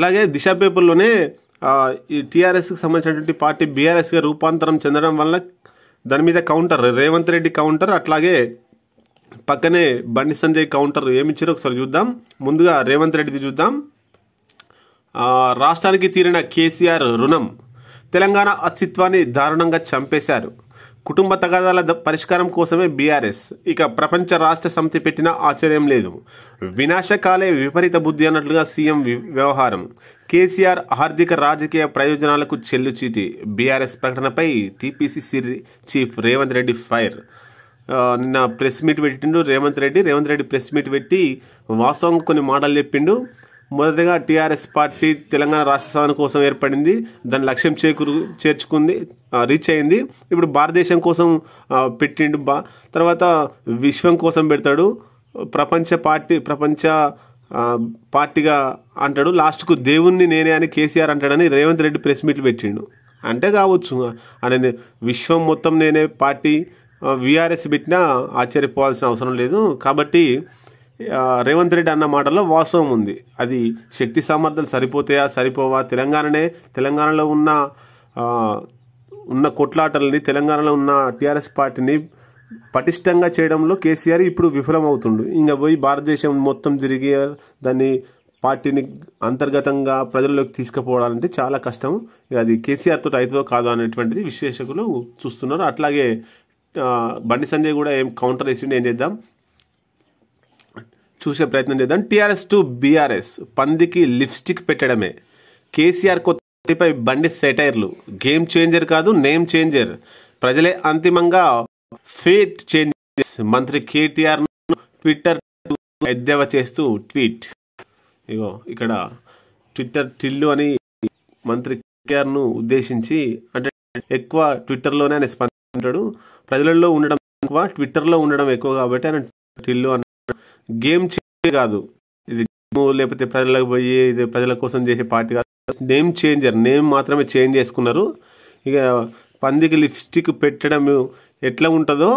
అట్లాగే దిశ పేపర్లోనే ఈ టీఆర్ఎస్కి సంబంధించినటువంటి పార్టీ బీఆర్ఎస్గా రూపాంతరం చెందడం వల్ల దాని మీద కౌంటర్ రేవంత్ రెడ్డి కౌంటర్ అట్లాగే పక్కనే బండి సంజయ్ కౌంటర్ ఏమిచ్చారో ఒకసారి చూద్దాం ముందుగా రేవంత్ రెడ్డిది చూద్దాం రాష్ట్రానికి తీరిన కేసీఆర్ రుణం తెలంగాణ అస్తిత్వాన్ని దారుణంగా చంపేశారు కుటుంబ తగాదాల పరిష్కారం కోసమే బీఆర్ఎస్ ఇక ప్రపంచ రాష్ట్ర సమితి పెట్టిన ఆశ్చర్యం లేదు వినాశకాలే విపరీత బుద్ధి అన్నట్లుగా సీఎం వ్యవహారం కేసీఆర్ ఆర్థిక రాజకీయ ప్రయోజనాలకు చెల్లుచీటి బీఆర్ఎస్ ప్రకటనపై టీపీసీసీ చీఫ్ రేవంత్ రెడ్డి ఫైర్ నిన్న ప్రెస్ మీట్ పెట్టిండు రేవంత్ రెడ్డి రేవంత్ రెడ్డి ప్రెస్ మీట్ పెట్టి వాస్తవం కొన్ని మాటలు చెప్పిండు మొదటిగా టీఆర్ఎస్ పార్టీ తెలంగాణ రాష్ట్ర సాధన కోసం ఏర్పడింది దాని లక్ష్యం చేకూరు చేర్చుకుంది రీచ్ అయింది ఇప్పుడు భారతదేశం కోసం పెట్టిండు బా తర్వాత విశ్వం కోసం పెడతాడు ప్రపంచ పార్టీ ప్రపంచ పార్టీగా అంటాడు లాస్ట్కు దేవుణ్ణి నేనే అని కేసీఆర్ అంటాడని రేవంత్ రెడ్డి ప్రెస్ మీట్లు పెట్టిండు అంటే కావచ్చు అని విశ్వం మొత్తం నేనే పార్టీ విఆర్ఎస్ పెట్టినా ఆశ్చర్యపోవాల్సిన అవసరం లేదు కాబట్టి రేవంత్ రెడ్డి అన్న మాటల్లో వాస్తవం ఉంది అది శక్తి సామర్థ్యాలు సరిపోతాయా సరిపోవా తెలంగాణనే తెలంగాణలో ఉన్న ఉన్న కొట్లాటల్ని తెలంగాణలో ఉన్న టీఆర్ఎస్ పార్టీని పటిష్టంగా చేయడంలో కేసీఆర్ ఇప్పుడు విఫలమవుతుండు ఇంకా పోయి భారతదేశం మొత్తం తిరిగి దాన్ని పార్టీని అంతర్గతంగా ప్రజల్లోకి తీసుకుపోవాలంటే చాలా కష్టం అది కేసీఆర్ తోటి కాదు కాదో అనేటువంటిది విశ్లేషకులు చూస్తున్నారు అట్లాగే బండి సంజయ్ కూడా ఏం కౌంటర్ వేసిండు ఏం చేద్దాం చూసే ప్రయత్నం చేద్దాం టీఆర్ఎస్ టు బీఆర్ఎస్ పందికి లిప్స్టిక్ పెట్టడమే కేసీఆర్ కొత్తపై బండి సెటైర్లు గేమ్ చేంజర్ కాదు నేమ్ చేంజర్ ప్రజలే అంతిమంగా ఫేట్ చేంజెస్ మంత్రి కేటీఆర్ ట్విట్టర్ ఎద్దేవా చేస్తూ ట్వీట్ ఇగో ఇక్కడ ట్విట్టర్ టిల్లు అని మంత్రి ను ఉద్దేశించి అంటే ఎక్కువ ట్విట్టర్లోనే ఆయన స్పందించాడు ప్రజలలో ఉండడం ఎక్కువ ట్విట్టర్లో ఉండడం ఎక్కువ కాబట్టి ఆయన టిల్లు అని గేమ్ చేంజర్ కాదు ఇది లేకపోతే ప్రజలకు పోయి ఇది ప్రజల కోసం చేసే పార్టీ కాదు నేమ్ చేంజర్ నేమ్ మాత్రమే చేంజ్ చేసుకున్నారు ఇక పందికి లిప్స్టిక్ పెట్టడం ఎట్లా ఉంటుందో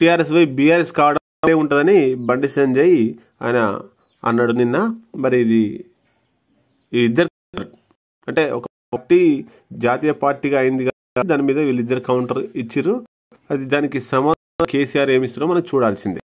టీఆర్ఎస్ పోయి బీఆర్ఎస్ కావడం ఉంటుందని బండి సంజయ్ ఆయన అన్నాడు నిన్న మరి ఇది ఇద్దరు అంటే ఒక పార్టీ జాతీయ పార్టీగా అయింది దాని మీద వీళ్ళిద్దరు కౌంటర్ ఇచ్చారు అది దానికి సమాధానం కేసీఆర్ ఏమిస్తారో మనం చూడాల్సిందే